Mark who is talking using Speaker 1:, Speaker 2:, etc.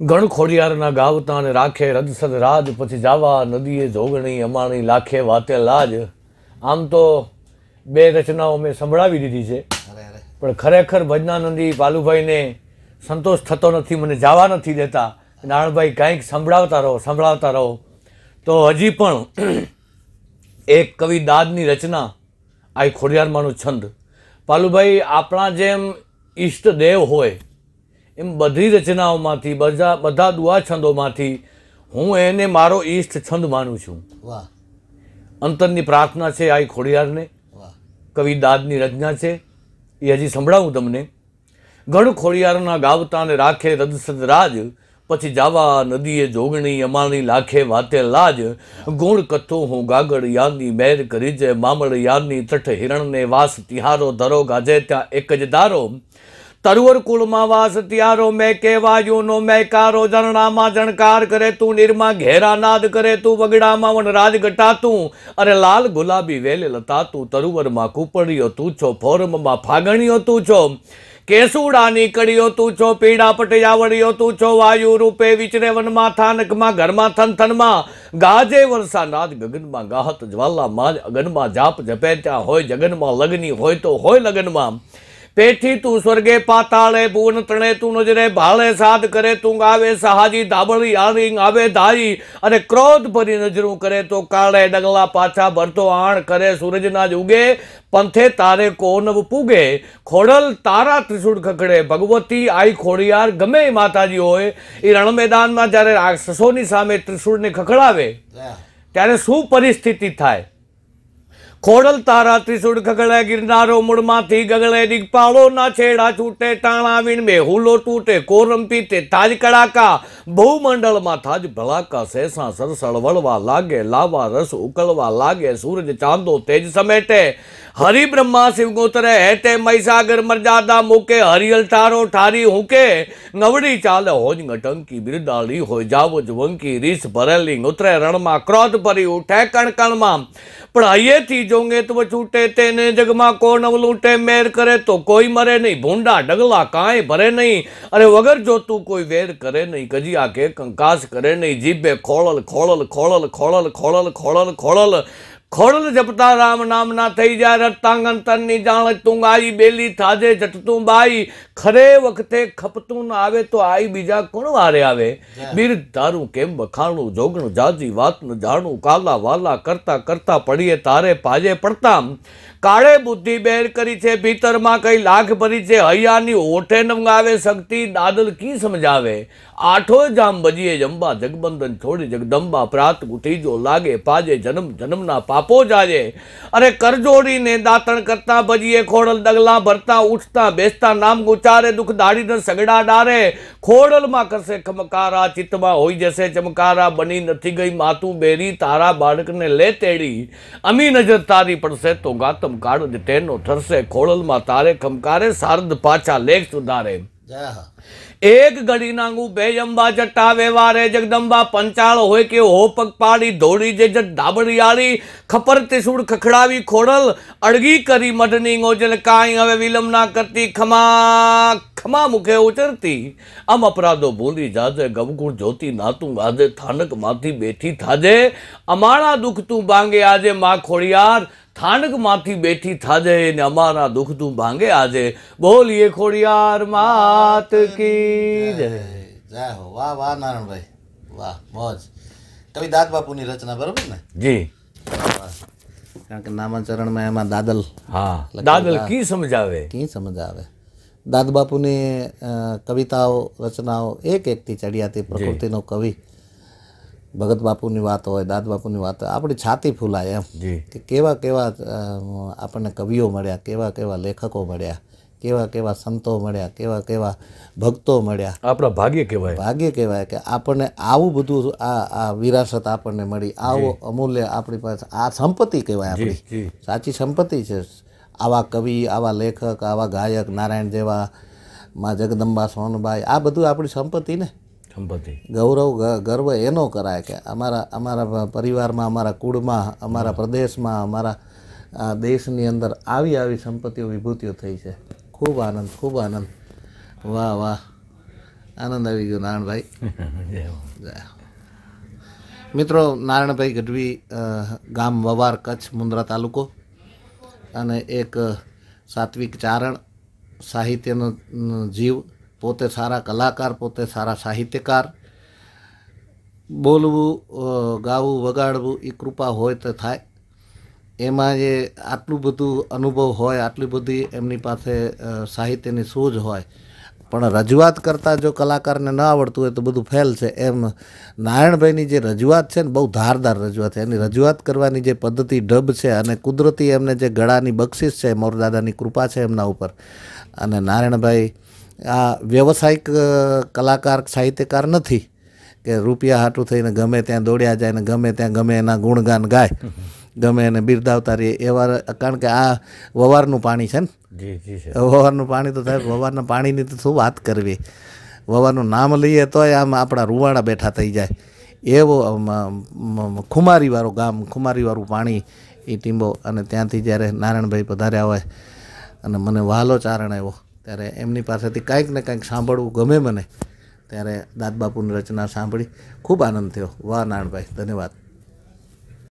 Speaker 1: ગણ ખોડિયારના અને રાખે રદસદ રાજ પછી જાવા નદીએ જોગણી અમાણી લાખે વાતે લાજ આમ તો બે રચનાઓ મેં સંભળાવી દીધી છે પણ ખરેખર ભજનાનંદી પાલુભાઈને સંતોષ થતો નથી મને જાવા નથી દેતા નાણભાઈ કાંઈક સંભળાવતા રહો સંભળાવતા રહો તો હજી પણ એક કવિ દાદની રચના આ ખોડિયારમાંનું છંદ પાલુભાઈ આપણા જેમ ઈષ્ટદેવ હોય એમ બધી રચનાઓમાંથી બધા બધા દુઆ છંદોમાંથી હું એને મારો ઈષ્ટ છંદ માનું છું વાહ અંતરની પ્રાર્થના છે આઈ ખોડિયારને કવિ દાદની રચના છે એ હજી સંભળાવું તમને ઘણ ખોડિયારના ગાવતાને રાખે રદસદ રાજ પછી જાવા નદીએ જોગણી અમાણી લાખે વાતે લાજ ગુણ કથો હું ગાગડ યાદની મેર કરી જ મામળ યાદની તઠ હિરણને વાસ તિહારો ધરો ગાજે ત્યાં એક જ દારો તરુવર કુળમાં વાસ ત્યારો મેં નો મેં કારો જરણામાં જણકાર કરે તું નિર્મા ઘેરા નાદ કરે તું વગડામાં વનરાજ ઘટાતું અને લાલ ગુલાબી વેલે લતાતું તરુવરમાં કૂપડીઓ તું છો ફોરમમાં ફાગણ્યો તું છો કેસુડા નીકળ્યો તું છો પીડા પટિયાવડીઓ તું છો વાયુ રૂપે વિચરે વનમાં થાનકમાં ઘરમાં થન થનમાં ગાજે વર્ષા નાદ ગગનમાં ગાહત જ્વાલામાં જ અગનમાં જાપ જપેચા હોય જગનમાં લગ્ની હોય તો હોય લગ્નમાં તેથી તું સ્વર્ગે પાતાળે ભુવન ત્રણે તું નજરે ભાળે સાધ કરે તું ગાવે સહાજી ધાબળી આણી આવે ધારી અને ક્રોધ ભરી નજરું કરે તો કાળે ડગલા પાછા ભરતો આણ કરે સૂરજના જ ઉગે પંથે તારે કોનવ પૂગે ખોડલ તારા ત્રિશુળ ખખડે ભગવતી આઈ ખોડિયાર ગમે માતાજી હોય એ રણમેદાનમાં જ્યારે રાક્ષસોની સામે ત્રિશુળને ખખડાવે ત્યારે શું પરિસ્થિતિ થાય ખોડલ તારા ત્રિશુળ ગગળે ગિરનારો મૂળમાંથી ગગળે દિગપાળો ના છેડા છૂટે ટાણા વિણમે હુલો તૂટે કોરમ પીતે તાજ કડાકા ભૂમંડળમાં થાજ ભળાકા શેષા સરસળ વળવા લાગે લાવા રસ ઉકળવા લાગે સૂરજ ચાંદો તેજ સમેટે હરિબ્રહ્મા શિવગોતરે હેતે મહીસાગર મર્યાદા મૂકે હરિયલ ઠારો ઠારી હુંકે નવડી ચાલે હોજ ગટંકી બિરદાળી હોય જાવો જ વંકી રીસ ભરેલી ઉતરે રણમાં ક્રોધ ભરી ઉઠે કણકણમાં પણ અહીંથી जोंगे तो वो छूटे तेने जगमा को नव लूटे मेर करे तो कोई मरे नहीं भूडा डगला काए भरे नहीं अरे वगर जो तू कोई वेर करे नहीं कजिया के कंकास करे नहीं जीभे खोड़ल खोड़ल खोड़ल खोड़ल खोड़ल खोड़ल खोड़ल જપતા રામ નામના થઈ જાય રટ્ટાંગંતરની જાણ તુંગાઈ બેલી થાજે જટતું બાઈ ખરે વખતે ખપતું ના આવે તો આઈ બીજા કોણ વારે આવે બીર તારું કેમ વખાણું જોગણું જાજી વાતનું જાણું કાલા વાલા કરતા કરતા પડીએ તારે પાજે પડતા કાળે બુદ્ધિ બેર કરી છે ભીતરમાં કઈ લાખ ભરી છે હૈયાની ઓઠે નમગાવે શક્તિ દાદલ કી સમજાવે આઠો જામ બજીએ જંબા જગબંધન છોડી જગદંબા પ્રાત ઉઠી જો લાગે પાજે જન્મ જન્મના પાપ આપો જાજે અને કરજોડીને દાતણ કરતા ભજીએ ખોડલ ડગલા ભરતા ઉઠતા બેસતા નામ ગુચારે દુઃખ દાડીને સગડા ડારે ખોડલમાં કરશે ખમકારા ચિત્તમાં હોઈ જશે ચમકારા બની નથી ગઈ માતું બેરી તારા બાળકને લે તેડી અમી નજર તારી પડશે તો ગાતમ કાળ જ તેનો ઠરશે ખોડલમાં તારે ખમકારે શારદ પાછા લેખ સુધારે એક ગડીનાંગું બે અંબા જટા વેવારે જગદંબા પંચાળ હોય કે હો પગ પાડી ધોળી જે જટ આળી ખપર ત્રિશુળ ખખડાવી ખોડલ અડગી કરી મઢની ગોજલ કાંઈ હવે વિલંબ ના કરતી ખમા ખમા મુખે ઉચરતી આમ અપરાધો ભૂલી જાજે ગમગુણ જોતી નાતું થાનક થાનકમાંથી બેઠી થાજે અમારા દુઃખ તું બાંગે આજે મા ખોડિયાર થાનકમાંથી બેઠી થાજે ને અમારા દુઃખ દુઃખનું ભાંગે આજે બોલીએ ખોડિયાર માત કી જય જય હો
Speaker 2: વાહ વાહ નારાયણભાઈ વાહ મોજ કવિ દાદ બાપુની રચના બરોબર ને જી કારણ કે નામાચરણમાં એમાં દાદલ હા દાદલ
Speaker 1: કી સમજાવે
Speaker 2: કી સમજાવે દાદ બાપુની કવિતાઓ રચનાઓ એક એકથી ચડિયાતી પ્રકૃતિનો કવિ ભગત બાપુની વાત હોય દાદ બાપુની વાત હોય આપણી છાતી ફૂલાય એમ કે કેવા કેવા આપણને કવિઓ મળ્યા કેવા કેવા લેખકો મળ્યા કેવા કેવા સંતો મળ્યા કેવા કેવા ભક્તો મળ્યા આપણા ભાગ્ય કહેવાય ભાગ્ય કહેવાય કે આપણને આવું બધું આ આ વિરાસત આપણને મળી આવો અમૂલ્ય આપણી પાસે આ સંપત્તિ કહેવાય આપણી સાચી સંપત્તિ છે આવા કવિ આવા લેખક આવા ગાયક નારાયણ જેવા માં જગદંબા સોનબાઈ આ બધું આપણી સંપત્તિ ને સંપત્તિ ગૌરવ ગર્વ એનો કરાય કે અમારા અમારા પરિવારમાં અમારા કુળમાં અમારા પ્રદેશમાં અમારા દેશની અંદર આવી આવી સંપત્તિઓ વિભૂતિઓ થઈ છે ખૂબ આનંદ ખૂબ આનંદ વાહ વાહ આનંદ આવી ગયો નારાયણભાઈ મિત્રો નારાયણભાઈ ગઢવી ગામ વવાર કચ્છ મુન્દ્રા તાલુકો અને એક સાત્વિક ચારણ સાહિત્યનો જીવ પોતે સારા કલાકાર પોતે સારા સાહિત્યકાર બોલવું ગાવું વગાડવું એ કૃપા હોય તો થાય એમાં જે આટલું બધું અનુભવ હોય આટલી બધી એમની પાસે સાહિત્યની સૂઝ હોય પણ રજૂઆત કરતાં જો કલાકારને ન આવડતું હોય તો બધું ફેલ છે એમ નારાયણભાઈની જે રજૂઆત છે ને બહુ ધારદાર રજૂઆત છે એની રજૂઆત કરવાની જે પદ્ધતિ ઢબ છે અને કુદરતી એમને જે ગળાની બક્ષિસ છે મોરદાદાની કૃપા છે એમના ઉપર અને નારાયણભાઈ આ વ્યવસાયિક કલાકાર સાહિત્યકાર નથી કે રૂપિયા હાટું થઈને ગમે ત્યાં દોડ્યા જાય ને ગમે ત્યાં ગમે એના ગુણગાન ગાય ગમે એને બિરદાવતા રહીએ એવા કારણ કે આ વવારનું પાણી છે ને વવારનું પાણી તો થાય વવારના પાણીની તો શું વાત કરવી વવારનું નામ લઈએ તોય આમ આપણા રૂવાડા બેઠા થઈ જાય એવો ખુમારીવાળું ગામ ખુમારીવાળું પાણી એ ટીંબો અને ત્યાંથી જ્યારે નારાયણભાઈ પધાર્યા હોય અને મને વાલો ચારણ આવ્યો ત્યારે એમની પાસેથી કાંઈક ને કાંઈક સાંભળવું ગમે મને ત્યારે દાદબાપુની રચના સાંભળી ખૂબ આનંદ થયો વાહ નાણભાઈ ધન્યવાદ